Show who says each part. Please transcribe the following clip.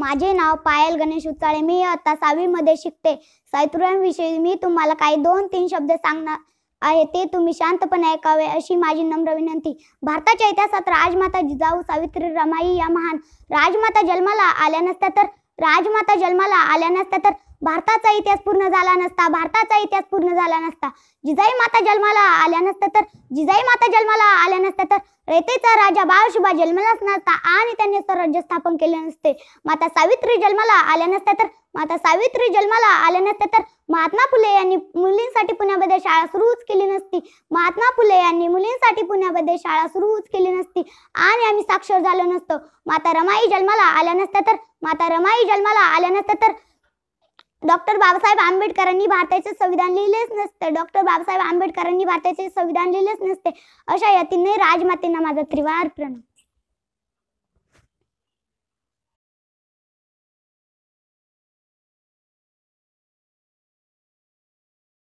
Speaker 1: माझे नाव पायल गणेश उत्काळे मी आता सहावीमध्ये शिकते सावित्रीविषयी मी तुम्हाला काही दोन तीन शब्द सांगणार आहे ते तुम्ही शांतपणे ऐकावे अशी माझी नम्र विनंती भारताच्या इतिहासात राजमाता जिजाऊ सावित्री रमाई या महान राजमाता जन्माला आल्या नसत्या तर राजमाता जन्माला आल्या नसत्या तर भारताचा इतिहास पूर्ण झाला नसता भारताचा इतिहास पूर्ण झाला नसता जिजाई माता जन्माला आल्या नसत्या तर जिजाई माता जन्माला आल्या नसत्या तर रेतेचा राजा बाळशिबा जन्मलाच नसता आणि त्यांनी स्वराज्य स्थापन केले नसते माता सावित्री जन्माला आल्या नसत्या तर माता सावित्री जन्माला आल्या नसत्या तर महात्मा फुले यांनी मुलींसाठी पुण्यामध्ये शाळा सुरूच केली नसती महात्मा फुले यांनी मुलींसाठी पुण्यामध्ये शाळा सुरूच केली नसती आणि आम्ही साक्षर झालो नसतो माता रमाई जन्माला आल्या नसत्या तर माता रमाई जन्माला आल्या नसत्या तर डॉक्टर बाबासाहेब आंबेडकरांनी भारताचे संविधान लिहिलेच नसते डॉक्टर बाबासाहेब आंबेडकरांनी भारताचे संविधान लिहिलेच नसते अशा यातीने राजमातेंना माझा त्रिवार प्रणाम